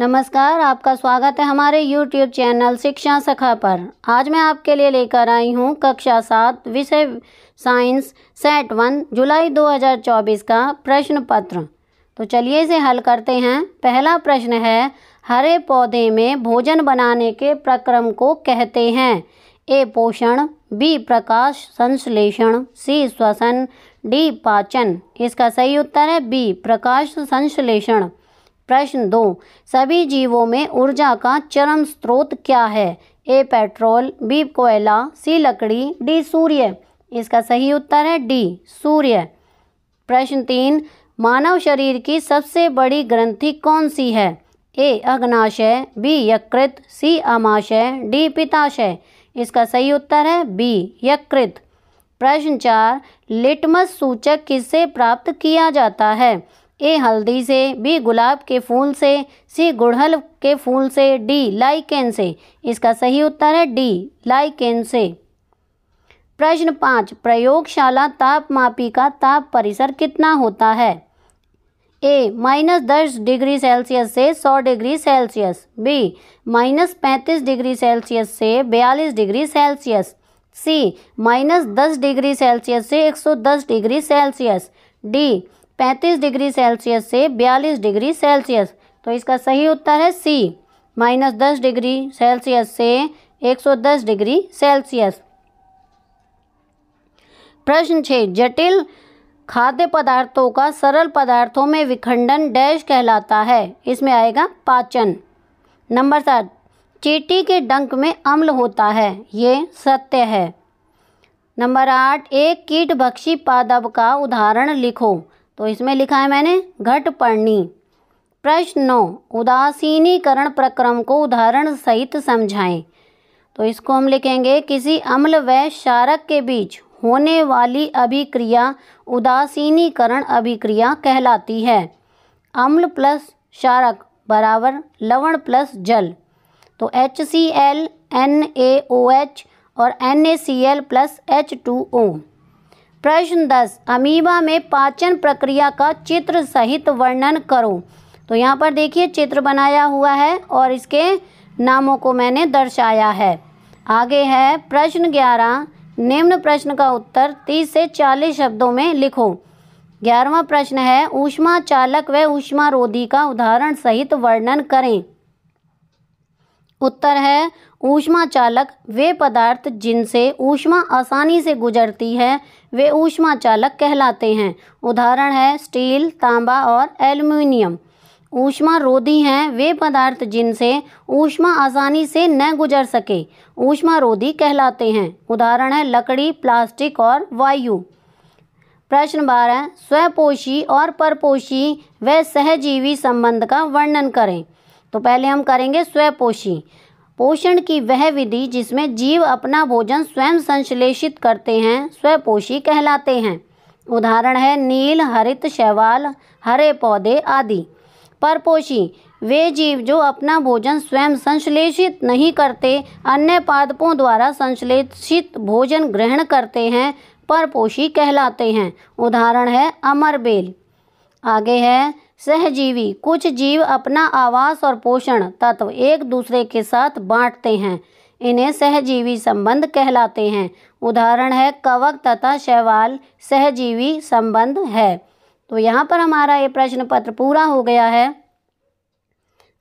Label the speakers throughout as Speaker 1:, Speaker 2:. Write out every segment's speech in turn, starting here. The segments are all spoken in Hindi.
Speaker 1: नमस्कार आपका स्वागत है हमारे YouTube चैनल शिक्षा सखा पर आज मैं आपके लिए लेकर आई हूँ कक्षा सात विषय साइंस सेट वन जुलाई 2024 का प्रश्न पत्र तो चलिए इसे हल करते हैं पहला प्रश्न है हरे पौधे में भोजन बनाने के प्रक्रम को कहते हैं ए पोषण बी प्रकाश संश्लेषण सी श्वसन डी पाचन इसका सही उत्तर है बी प्रकाश संश्लेषण प्रश्न दो सभी जीवों में ऊर्जा का चरम स्रोत क्या है ए पेट्रोल बी कोयला सी लकड़ी डी सूर्य इसका सही उत्तर है डी सूर्य प्रश्न तीन मानव शरीर की सबसे बड़ी ग्रंथि कौन सी है ए अग्नाशय बी यकृत सी अमाशय डी पिताशय इसका सही उत्तर है बी यकृत प्रश्न चार लिटमस सूचक किससे प्राप्त किया जाता है ए हल्दी से बी गुलाब के फूल से सी गुड़हल के फूल से डी लाइकेन से इसका सही उत्तर है डी लाइकेन से प्रश्न पाँच प्रयोगशाला तापमापी का ताप परिसर कितना होता है ए माइनस दस डिग्री सेल्सियस से सौ डिग्री सेल्सियस बी माइनस पैंतीस डिग्री सेल्सियस से बयालीस डिग्री सेल्सियस सी माइनस दस डिग्री सेल्सियस से एक सौ दस डिग्री सेल्सियस डी पैंतीस डिग्री सेल्सियस से बयालीस डिग्री सेल्सियस तो इसका सही उत्तर है सी माइनस दस डिग्री सेल्सियस से एक सौ दस डिग्री सेल्सियस प्रश्न छः जटिल खाद्य पदार्थों का सरल पदार्थों में विखंडन डैश कहलाता है इसमें आएगा पाचन नंबर सात चीटी के डंक में अम्ल होता है ये सत्य है नंबर आठ एक कीट भक्षी पादप का उदाहरण लिखो तो इसमें लिखा है मैंने घट पढ़नी प्रश्न नौ उदासीनीकरण प्रक्रम को उदाहरण सहित समझाएं तो इसको हम लिखेंगे किसी अम्ल व क्षारक के बीच होने वाली अभिक्रिया उदासीनीकरण अभिक्रिया कहलाती है अम्ल प्लस क्षारक बराबर लवण प्लस जल तो H C L N A O H और N A C L plus H two O प्रश्न दस अमीबा में पाचन प्रक्रिया का चित्र सहित वर्णन करो तो यहाँ पर देखिए चित्र बनाया हुआ है और इसके नामों को मैंने दर्शाया है आगे है प्रश्न ग्यारह निम्न प्रश्न का उत्तर तीस से चालीस शब्दों में लिखो ग्यारहवा प्रश्न है ऊष्मा चालक व ऊष्मा रोधी का उदाहरण सहित वर्णन करें उत्तर है ऊष्मा चालक वे पदार्थ जिनसे ऊष्मा आसानी से गुजरती है वे ऊष्मा चालक कहलाते हैं उदाहरण है स्टील तांबा और एल्युमिनियम ऊष्मा रोधी हैं वे पदार्थ जिनसे ऊष्मा आसानी से न गुजर सके ऊष्मा रोधी कहलाते हैं उदाहरण है लकड़ी प्लास्टिक और वायु प्रश्न बारह स्वपोषी और परपोषी व सहजीवी संबंध का वर्णन करें तो पहले हम करेंगे स्वपोषी पोषण की वह विधि जिसमें जीव अपना भोजन स्वयं संश्लेषित करते हैं स्वपोषी कहलाते हैं उदाहरण है नील हरित शैवाल हरे पौधे आदि परपोषी वे जीव जो अपना भोजन स्वयं संश्लेषित नहीं करते अन्य पादपों द्वारा संश्लेषित भोजन ग्रहण करते हैं परपोषी कहलाते हैं उदाहरण है अमरबेल आगे है सहजीवी कुछ जीव अपना आवास और पोषण तत्व एक दूसरे के साथ बांटते हैं इन्हें सहजीवी संबंध कहलाते हैं उदाहरण है कवक तथा शैवाल सहजीवी संबंध है तो यहाँ पर हमारा ये प्रश्न पत्र पूरा हो गया है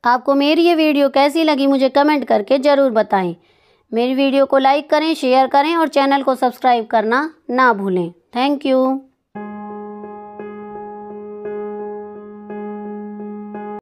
Speaker 1: आपको मेरी ये वीडियो कैसी लगी मुझे कमेंट करके ज़रूर बताएं मेरी वीडियो को लाइक करें शेयर करें और चैनल को सब्सक्राइब करना ना भूलें थैंक यू